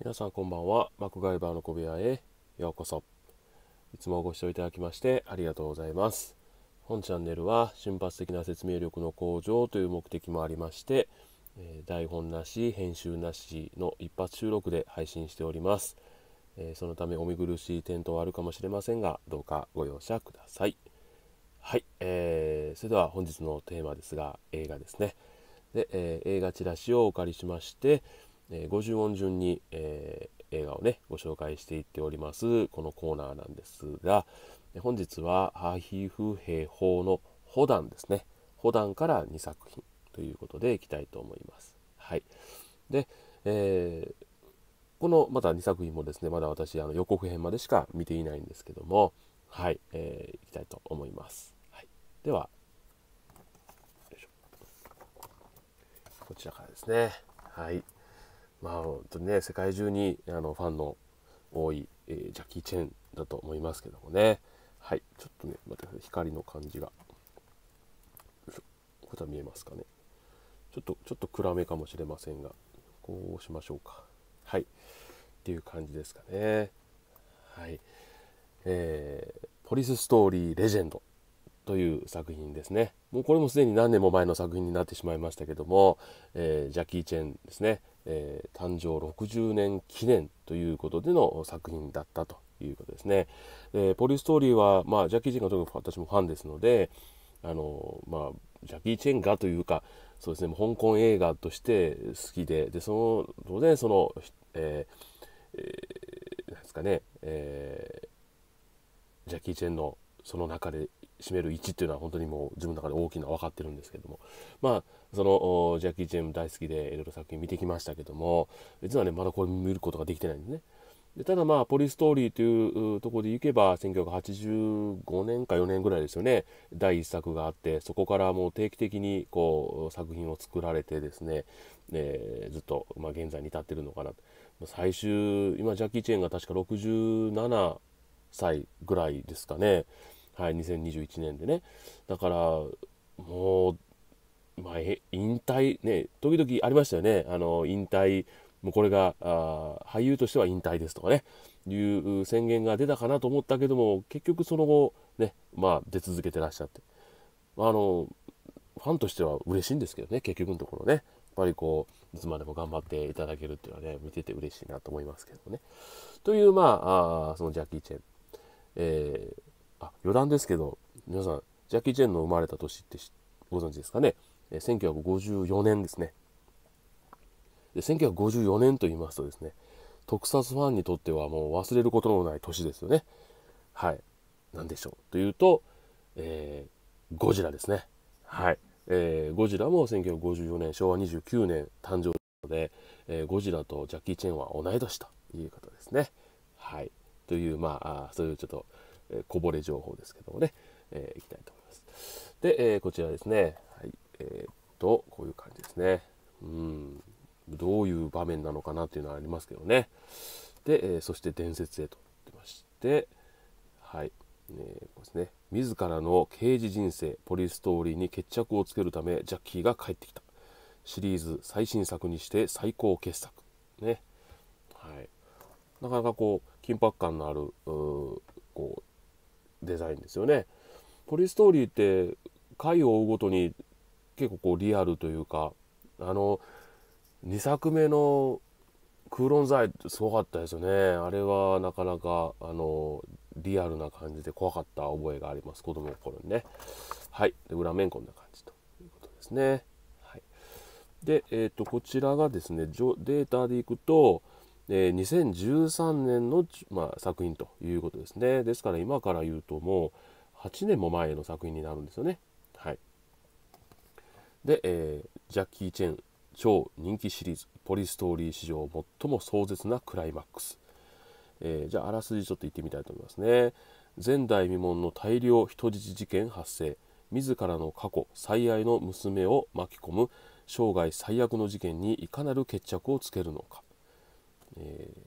皆さんこんばんは。マクガイバーの小部屋へようこそ。いつもご視聴いただきましてありがとうございます。本チャンネルは瞬発的な説明力の向上という目的もありまして、え台本なし、編集なしの一発収録で配信しております。えそのためお見苦しい点灯はあるかもしれませんが、どうかご容赦ください。はい、えー、それでは本日のテーマですが、映画ですね。で、えー、映画チラシをお借りしまして、えー、50音順に、えー、映画をねご紹介していっておりますこのコーナーなんですが本日は「ハヒフヘホの「ホダン」ですね「ホダン」から2作品ということでいきたいと思います。はい、で、えー、このまた2作品もですねまだ私あの予告編までしか見ていないんですけどもはい、えー、いきたいと思います。はい、ではこちらからですね。はいまあ本当にね世界中にあのファンの多い、えー、ジャッキー・チェンだと思いますけどもねはいちょっとねまた光の感じがこちら見えますかねちょっとちょっと暗めかもしれませんがこうしましょうかはいっていう感じですかねはいえー、ポリスストーリーレジェンドという作品ですね。もうこれもすでに何年も前の作品になってしまいましたけども、えー、ジャッキー・チェンですね、えー、誕生60年記念ということでの作品だったということですね。えー、ポリストーリーは、まあ、ジャッキー・チェンがとにかく私もファンですので、あのまあ、ジャッキー・チェンがというか、そうですね、香港映画として好きで、でその当然、その、えー、えー、なんですかね、えー、ジャッキー・チェンのその中で占める1っていうのは本当にもう自分の中で大きな分かってるんですけどもまあそのジャッキー・チェン大好きでいろいろ作品見てきましたけども実はねまだこれ見ることができてないんですね。でただまあポリストーリーというところでいけば1985年か4年ぐらいですよね第1作があってそこからもう定期的にこう作品を作られてですね、えー、ずっと、まあ、現在に至ってるのかな最終今ジャッキー・チェーンが確か67歳ぐらいですかねはい、2021年でね。だから、もう、まあ、引退、ね、時々ありましたよね。あの、引退、もうこれがあ、俳優としては引退ですとかね、いう宣言が出たかなと思ったけども、結局その後、ね、まあ、出続けてらっしゃって。あの、ファンとしては嬉しいんですけどね、結局のところね。やっぱりこう、いつまでも頑張っていただけるっていうのはね、見てて嬉しいなと思いますけどね。という、まあ、あそのジャッキー・チェン。えーあ、余談ですけど、皆さん、ジャッキー・チェンの生まれた年ってご存知ですかね。え1954年ですね。で、1954年と言いますとですね、特撮ファンにとってはもう忘れることのない年ですよね。はい。何でしょう。というと、えー、ゴジラですね。はい。えー、ゴジラも1954年、昭和29年誕生ので、えー、ゴジラとジャッキー・チェンは同い年ということですね。はい。という、まあ、そういうちょっと、えこぼれ情報ですけどもね、えー、いきたいと思います。で、えこちらですね、はいえー、っとこういう感じですね。うんどういう場面なのかなっていうのはありますけどね。で、えそして伝説へと言ってまして、はい。えー、こうですね自らの刑事人生ポリストーリーに決着をつけるためジャッキーが帰ってきたシリーズ最新作にして最高傑作ねはいなかなかこう緊迫感のあるこうデザインですよね。ポリストーリーって回を追うごとに結構こうリアルというかあの2作目の「空論剤」すごかったですよねあれはなかなかあのリアルな感じで怖かった覚えがあります子供の頃にねはいで裏面こんな感じということですね、はい、で、えーと、とこちらがですねデータでいくとえ2013年の、まあ、作品ということですねですから今から言うともう8年も前の作品になるんですよねはいで、えー、ジャッキー・チェン超人気シリーズ「ポリストーリー」史上最も壮絶なクライマックス、えー、じゃああらすじちょっと言ってみたいと思いますね前代未聞の大量人質事件発生自らの過去最愛の娘を巻き込む生涯最悪の事件にいかなる決着をつけるのかえー、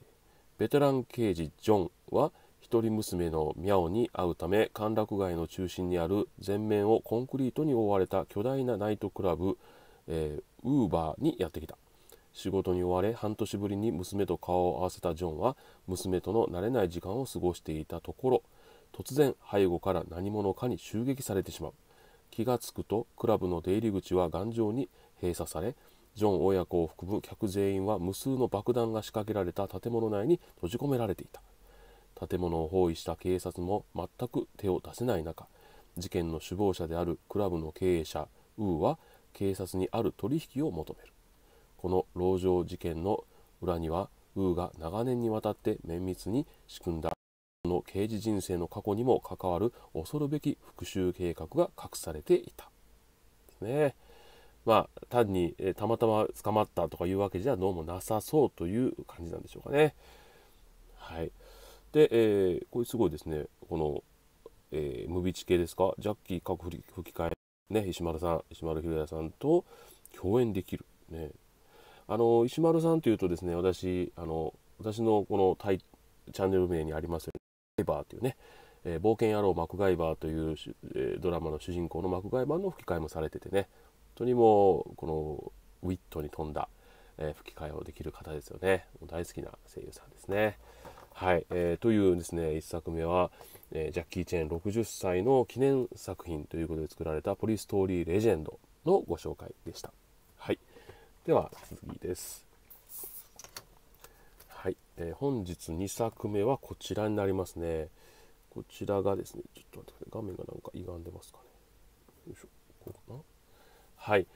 ベテラン刑事ジョンは一人娘のミャオに会うため歓楽街の中心にある全面をコンクリートに覆われた巨大なナイトクラブ、えー、ウーバーにやってきた仕事に追われ半年ぶりに娘と顔を合わせたジョンは娘との慣れない時間を過ごしていたところ突然背後から何者かに襲撃されてしまう気がつくとクラブの出入り口は頑丈に閉鎖されジョン親子を含む客全員は無数の爆弾が仕掛けられた建物内に閉じ込められていた建物を包囲した警察も全く手を出せない中事件の首謀者であるクラブの経営者ウーは警察にある取引を求めるこの籠城事件の裏にはウーが長年にわたって綿密に仕組んだの刑事人生の過去にも関わる恐るべき復讐計画が隠されていたですねまあ、単に、えたまたま捕まったとかいうわけじゃどうもなさそうという感じなんでしょうかね。はい、で、えー、これすごいですね、この、えー、ムビチ系ですか、ジャッキー各吹き替え、ね、石丸さん、石丸ひろやさんと共演できる。ね、あの石丸さんというとですね、私、あの私のこのタイチャンネル名にありますよね、バーというね、えー、冒険野郎マクガイバーという、えー、ドラマの主人公のマクガイバーの吹き替えもされててね、当にもうこのウィットに富んだ、えー、吹き替えをできる方ですよね大好きな声優さんですね。はい、えー、というですね1作目は、えー、ジャッキー・チェーン60歳の記念作品ということで作られた「ポリストーリー・レジェンド」のご紹介でした。はい、では次です。はい、えー、本日2作目はこちらになりますね。こちらがですね、ちょっと待ってください。画面がなんか歪んでますかね。よいしょ、こうかな。はい、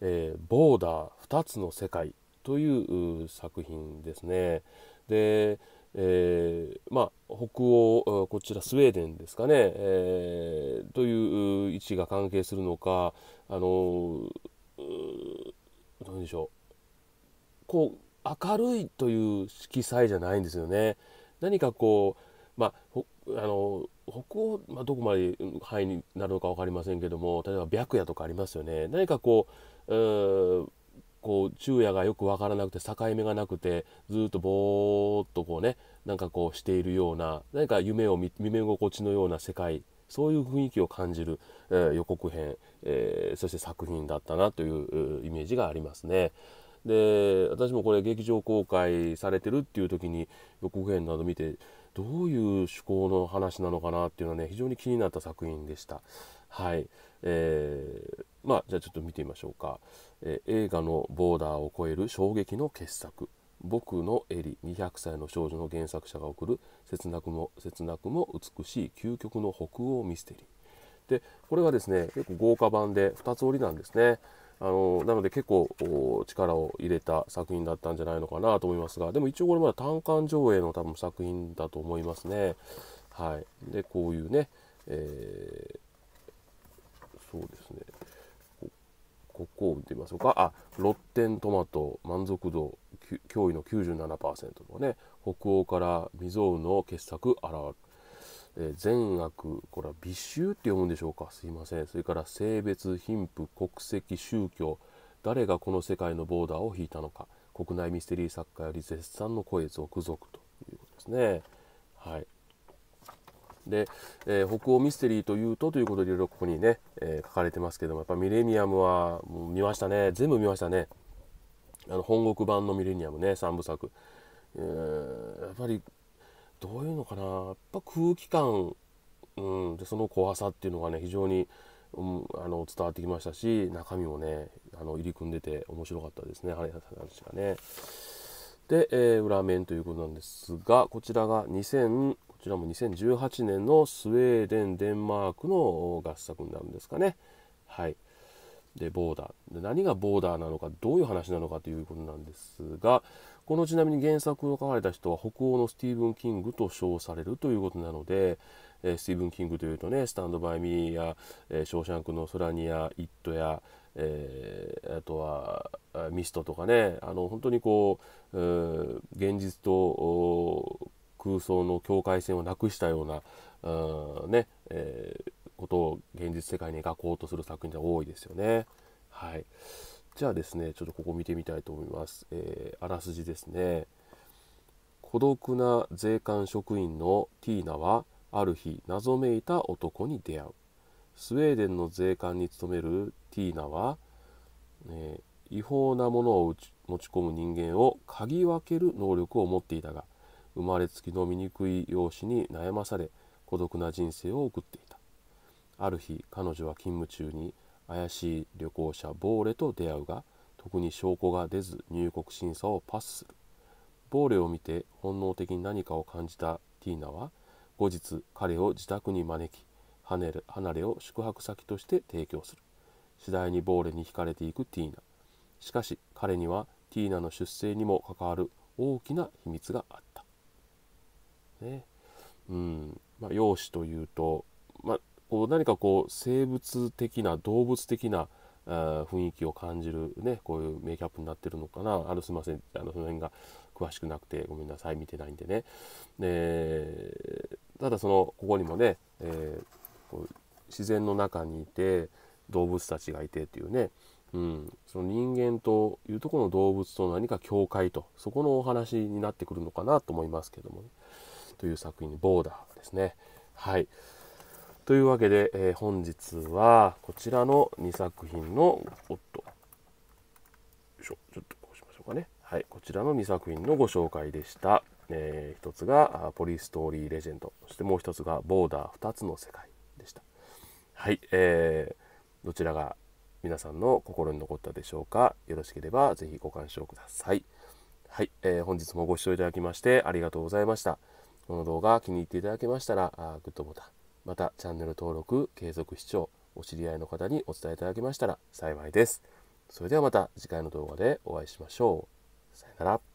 えー、ボーダー2つの世界という作品ですね。で、えー、まあ、北欧こちらスウェーデンですかね、えー、という位置が関係するのかあのどうでしょうこう明るいという色彩じゃないんですよね。何かこう、まあ、あの北欧、まあ、どこまで範囲になるのか分かりませんけども例えば白夜とかありますよね何かこううこう昼夜がよく分からなくて境目がなくてずっとぼーっとこうねなんかこうしているような何か夢を見夢心地のような世界そういう雰囲気を感じる、えー、予告編、えー、そして作品だったなというイメージがありますね。で私もこれ劇場公開されてるっていう時に予告編など見てどういう趣向の話なのかなっていうのはね非常に気になった作品でした。はいえー、まあじゃあちょっと見てみましょうか、えー、映画のボーダーを超える衝撃の傑作「僕の襟200歳の少女」の原作者が送る切なくも切なくも美しい究極の北欧ミステリーでこれはですね結構豪華版で2つ折りなんですね。あのなので結構力を入れた作品だったんじゃないのかなと思いますがでも一応これまだ単館上映の多分作品だと思いますね。はい、でこういうね、えー、そうですねここを見てみましょうかあロッテントマト満足度驚異の97%とかね北欧から未曾有の傑作現るえー、善悪、これは美醜って読むんでしょうか、すいません、それから性別、貧富、国籍、宗教、誰がこの世界のボーダーを引いたのか、国内ミステリー作家より絶賛の声続々ということですね。はいで、えー、北欧ミステリーというとということでいろいろここにね、えー、書かれてますけどもやっぱミレニアムはもう見ましたね全部見ましたねあの本国版のミレニアムね3部作、えー、やっぱりどういうのかな、やっぱ空気感、うん、でその怖さっていうのがね、非常に、うん、あの伝わってきましたし、中身もね、あの入り組んでて面白かったですね、話がね。で、えー、裏面ということなんですが、こちらが2000、こちらも2018年のスウェーデン、デンマークの合作になるんですかね。はい。でボーダーで何がボーダーなのかどういう話なのかということなんですがこのちなみに原作を書かれた人は北欧のスティーブン・キングと称されるということなので、えー、スティーブン・キングというとね「スタンド・バイ・ミー」や「えー、ショーシャンクの空に」や「イット」や「えー、あとは「ミスト」とかねあの本当にこう、現実と空想の境界線をなくしたような、うねえーことを現実世界に描こうとする作品が多いですよね。はい。じゃあですね、ちょっとここ見てみたいと思います。えー、あらすじですね。孤独な税関職員のティーナは、ある日、謎めいた男に出会う。スウェーデンの税関に勤めるティーナは、えー、違法なものを持ち込む人間を嗅ぎ分ける能力を持っていたが、生まれつきの醜い容姿に悩まされ、孤独な人生を送っていた。ある日彼女は勤務中に怪しい旅行者ボーレと出会うが特に証拠が出ず入国審査をパスするボーレを見て本能的に何かを感じたティーナは後日彼を自宅に招き離れ離れを宿泊先として提供する次第にボーレに惹かれていくティーナしかし彼にはティーナの出生にも関わる大きな秘密があった、ねうんまあ、容姿というと、まあ、こう何かこう生物的な動物的な雰囲気を感じるねこういうメイキャップになってるのかなあのすいませんあのその辺が詳しくなくてごめんなさい見てないんでねでただそのここにもね、えー、こう自然の中にいて動物たちがいてっていうね、うん、その人間というとこの動物と何か境界とそこのお話になってくるのかなと思いますけども、ね、という作品「に「ボーダー」ですね。はいというわけで、えー、本日はこちらの2作品のおっとよいしょちょっとこうしましょうかねはいこちらの2作品のご紹介でした、えー、1つが「ポリストーリー・レジェンド」そしてもう1つが「ボーダー2つの世界」でしたはいえー、どちらが皆さんの心に残ったでしょうかよろしければ是非ご鑑賞くださいはい、えー、本日もご視聴いただきましてありがとうございましたこの動画気に入っていただけましたらグッドボタンまたチャンネル登録継続視聴お知り合いの方にお伝えいただけましたら幸いですそれではまた次回の動画でお会いしましょうさよなら